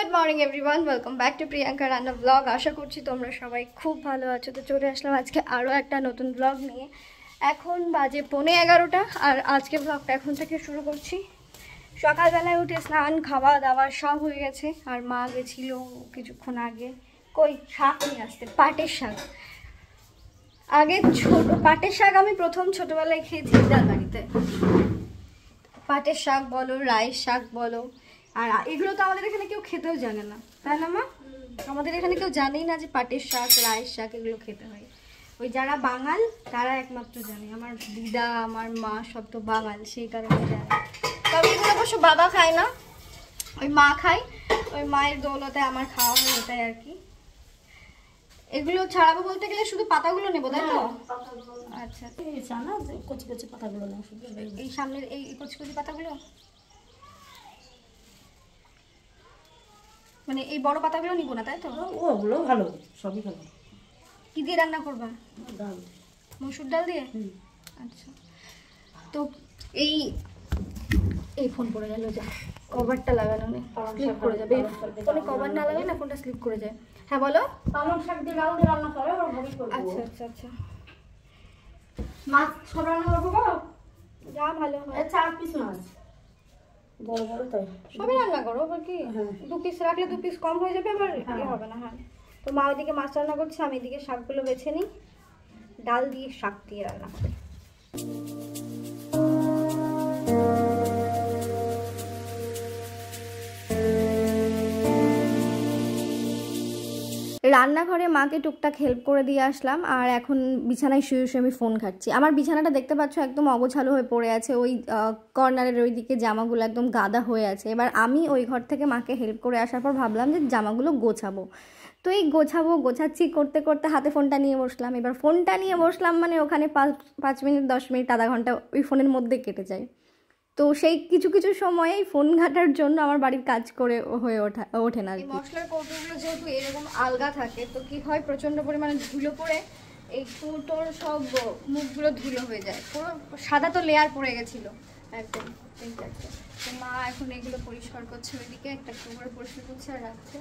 Good morning everyone welcome back to Priyanka রান্না blog আশা করছি তোমরা সবাই খুব ভালো আছো তো চলে আসলাম আজকে আরও একটা নতুন ব্লগ নিয়ে এখন বাজে পৌনে এগারোটা আর আজকে ব্লগটা এখন থেকে শুরু করছি সকালবেলায় উঠে স্নান খাওয়া দাওয়া সব হয়ে গেছে আর মা গেছিল কিছুক্ষণ আগে কই শাক নিয়ে আসতে পাটের শাক আগে ছোট পাটের শাক আমি প্রথম ছোটোবেলায় খেয়েছি দাদার বাড়িতে পাটের শাক বলো রায়ের শাক বলো আর এগুলো তো আমাদের এখানে কেউ খেতেও জানে না তাই না মা আমাদের এখানে কেউ জানেই না যে পাটের শাক রায়ের শাক এগুলো খেতে হয় ওই যারা বাঙাল তারা একমাত্র জানে আমার দিদা আমার মা সব তো বাঙাল সেই কারণে জানে তবে এগুলো অবশ্য বাবা খায় না ওই মা খায় ওই মায়ের দৌলতে আমার খাওয়া হয় ওটাই আর কি এগুলো ছাড়াবো বলতে গেলে শুধু পাতাগুলো নেবো তাই তো হ্যাঁ, আচ্ছা কচি কচি পাতাগুলো নেবো এই সামনের এই কচি কচি পাতাগুলো মানে এই বড় পাতাগুলো নিব না তাই তো হ্যাঁ, ওগুলো ভালো সবই ভালো কি দিয়ে রান্না করবা ডাল মসুর ডাল দিয়ে আচ্ছা তো এই এই ফোন পড়ে গেল যা কভারটা লাগানো নেই মানে স্লিপ করে যাবে ফোনে মানে কভার না লাগাই না ফোনটা স্লিপ করে যায় হ্যাঁ বলো পালং শাক দিয়ে ডাল দিয়ে রান্না করব আচ্ছা আচ্ছা আচ্ছা মাছ সব রান্না করবো যা ভালো হয় চার পিস মাছ সবই রান্না করো আবার কি হ্যাঁ। দু পিস রাখলে দু পিস কম হয়ে যাবে আবার ইয়ে হ্যাঁ। হবে না হ্যাঁ তো মা ওইদিকে মাছ রান্না করছে আমি এদিকে শাকগুলো বেছে নিই ডাল দিয়ে শাক দিয়ে রান্না করি রান্নাঘরে মাকে টুকটাক হেল্প করে দিয়ে আসলাম আর এখন বিছানায় শুয়ে শুয়ে আমি ফোন খাচ্ছি আমার বিছানাটা দেখতে পাচ্ছ একদম অগোছালো হয়ে পড়ে আছে ওই কর্নারের ওই দিকে জামাগুলো একদম গাদা হয়ে আছে এবার আমি ওই ঘর থেকে মাকে হেল্প করে আসার পর ভাবলাম যে জামাগুলো গোছাবো তো এই গোছাবো গোছাচ্ছি করতে করতে হাতে ফোনটা নিয়ে বসলাম এবার ফোনটা নিয়ে বসলাম মানে ওখানে পাঁচ পাঁচ মিনিট দশ মিনিট আধা ঘন্টা ওই ফোনের মধ্যে কেটে যায় তো সেই কিছু কিছু সময়েই ফোন ঘাটার জন্য আমার বাড়ির কাজ করে হয়ে ওঠা ওঠে না মশলার কৌটোগুলো যেহেতু এরকম আলগা থাকে তো কি হয় প্রচণ্ড পরিমাণে ধুলো পড়ে এই কৌটোর সব মুখগুলো ধুলো হয়ে যায় পুরো সাদা তো লেয়ার পড়ে গেছিলো একদম তো মা এখন এগুলো পরিষ্কার করছে ওইদিকে একটা করে পরিষ্কার করছে আর রাখছে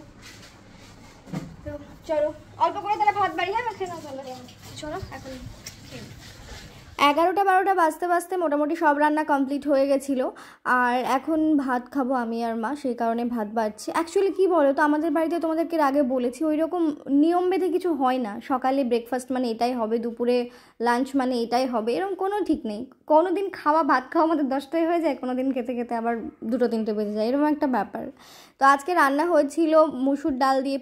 তো চলো অল্প করে তাহলে ভাত বাড়ি হ্যাঁ খেয়ে না চলো চলো এখন এগারোটা বারোটা বাজতে বাজতে মোটামুটি সব রান্না কমপ্লিট হয়ে গেছিলো আর এখন ভাত খাবো আমি আর মা সেই কারণে ভাত বাড়ছি অ্যাকচুয়ালি কী বলো তো আমাদের বাড়িতে তোমাদেরকে আগে বলেছি ওই রকম নিয়ম বেঁধে কিছু হয় না সকালে ব্রেকফাস্ট মানে এটাই হবে দুপুরে লাঞ্চ মানে এটাই হবে এরকম কোনো ঠিক নেই কোনো দিন খাওয়া ভাত খাওয়া আমাদের দশটায় হয়ে যায় কোনো দিন খেতে খেতে আবার দুটো তিনটে বেজে যায় এরকম একটা ব্যাপার তো আজকে রান্না হয়েছিল মুসুর ডাল দিয়ে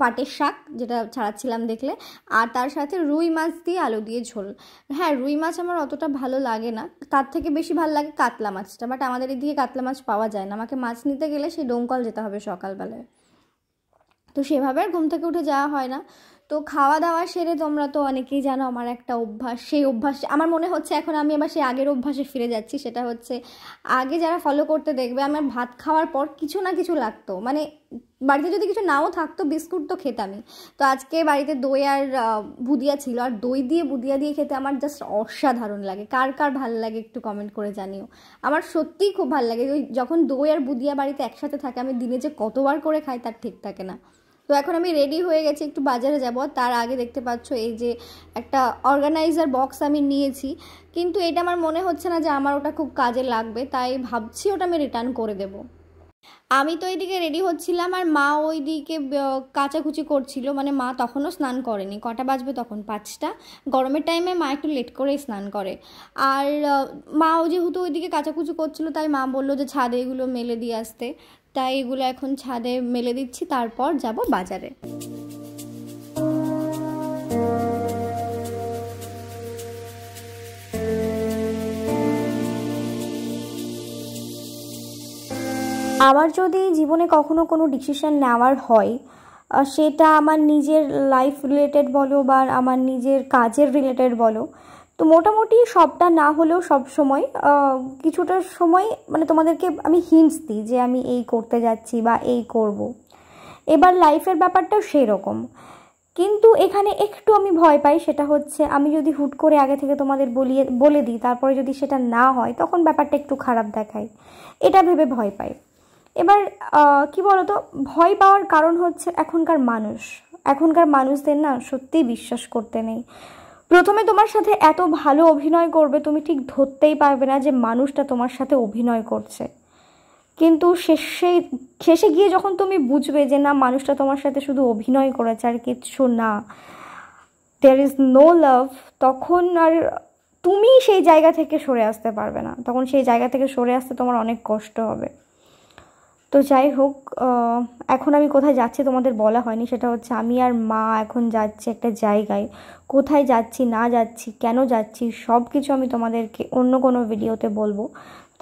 পাটের শাক যেটা ছাড়াচ্ছিলাম দেখলে আর তার সাথে রুই মাছ দিয়ে আলু দিয়ে ঝোল হ্যাঁ রুই মাছ আমার অতটা ভালো লাগে না তার থেকে বেশি ভালো লাগে কাতলা মাছটা আচ্ছা বাট আমাদের এদিকে কাতলা মাছ পাওয়া যায় না আমাকে মাছ নিতে গেলে সেই ডোমকল যেতে হবে সকালবেলায় তো সেভাবে আর ঘুম থেকে উঠে যাওয়া হয় না তো খাওয়া দাওয়া সেরে তোমরা তো অনেকেই জানো আমার একটা অভ্যাস সেই অভ্যাস আমার মনে হচ্ছে এখন আমি আবার সেই আগের অভ্যাসে ফিরে যাচ্ছি সেটা হচ্ছে আগে যারা ফলো করতে দেখবে আমার ভাত খাওয়ার পর কিছু না কিছু লাগতো মানে বাড়িতে যদি কিছু নাও থাকতো বিস্কুট তো খেতামই তো আজকে বাড়িতে দই আর বুদিয়া ছিল আর দই দিয়ে বুদিয়া দিয়ে খেতে আমার জাস্ট অসাধারণ লাগে কার কার ভাল লাগে একটু কমেন্ট করে জানিও আমার সত্যিই খুব ভাল লাগে যখন দই আর বুদিয়া বাড়িতে একসাথে থাকে আমি দিনে যে কতবার করে খাই তার ঠিক থাকে না তো এখন আমি রেডি হয়ে গেছি একটু বাজারে যাব তার আগে দেখতে পাচ্ছ এই যে একটা অর্গানাইজার বক্স আমি নিয়েছি কিন্তু এটা আমার মনে হচ্ছে না যে আমার ওটা খুব কাজে লাগবে তাই ভাবছি ওটা আমি রিটার্ন করে দেব আমি তো এইদিকে রেডি হচ্ছিলাম আর মা ওইদিকে কাচাকুচি করছিল মানে মা তখনও স্নান করেনি কটা বাজবে তখন পাঁচটা গরমের টাইমে মা একটু লেট করেই স্নান করে আর মা ও যেহেতু ওইদিকে কাচাকুচি করছিল তাই মা বললো যে ছাদে এগুলো মেলে দিয়ে আসতে তাই এগুলো এখন ছাদে মেলে দিচ্ছি তারপর যাব বাজারে আমার যদি জীবনে কখনো কোনো ডিসিশন নেওয়ার হয় সেটা আমার নিজের লাইফ রিলেটেড বলো বা আমার নিজের কাজের রিলেটেড বলো তো মোটামুটি সবটা না হলেও সব সময় কিছুটা সময় মানে তোমাদেরকে আমি হিন্টস দিই যে আমি এই করতে যাচ্ছি বা এই করব। এবার লাইফের ব্যাপারটাও সেরকম কিন্তু এখানে একটু আমি ভয় পাই সেটা হচ্ছে আমি যদি হুট করে আগে থেকে তোমাদের বলিয়ে বলে দিই তারপরে যদি সেটা না হয় তখন ব্যাপারটা একটু খারাপ দেখায় এটা ভেবে ভয় পাই এবার কি বলতো ভয় পাওয়ার কারণ হচ্ছে এখনকার মানুষ এখনকার মানুষদের না সত্যিই বিশ্বাস করতে নেই প্রথমে তোমার সাথে এত ভালো অভিনয় করবে তুমি ঠিক ধরতেই পারবে না যে মানুষটা তোমার সাথে অভিনয় করছে কিন্তু শেষে শেষে গিয়ে যখন তুমি বুঝবে যে না মানুষটা তোমার সাথে শুধু অভিনয় করেছে আর কিছু না দেয়ার ইজ নো লাভ তখন আর তুমি সেই জায়গা থেকে সরে আসতে পারবে না তখন সেই জায়গা থেকে সরে আসতে তোমার অনেক কষ্ট হবে তো যাই হোক এখন আমি কোথায় যাচ্ছি তোমাদের বলা হয়নি সেটা হচ্ছে আমি আর মা এখন যাচ্ছি একটা জায়গায় কোথায় যাচ্ছি না যাচ্ছি কেন যাচ্ছি সব কিছু আমি তোমাদেরকে অন্য কোনো ভিডিওতে বলবো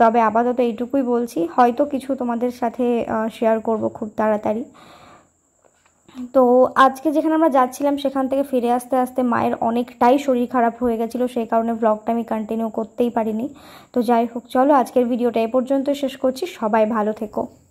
তবে আপাতত এইটুকুই বলছি হয়তো কিছু তোমাদের সাথে শেয়ার করব খুব তাড়াতাড়ি তো আজকে যেখানে আমরা যাচ্ছিলাম সেখান থেকে ফিরে আসতে আসতে মায়ের অনেকটাই শরীর খারাপ হয়ে গেছিলো সেই কারণে ব্লগটা আমি কন্টিনিউ করতেই পারিনি তো যাই হোক চলো আজকের ভিডিওটা এ পর্যন্ত শেষ করছি সবাই ভালো থেকো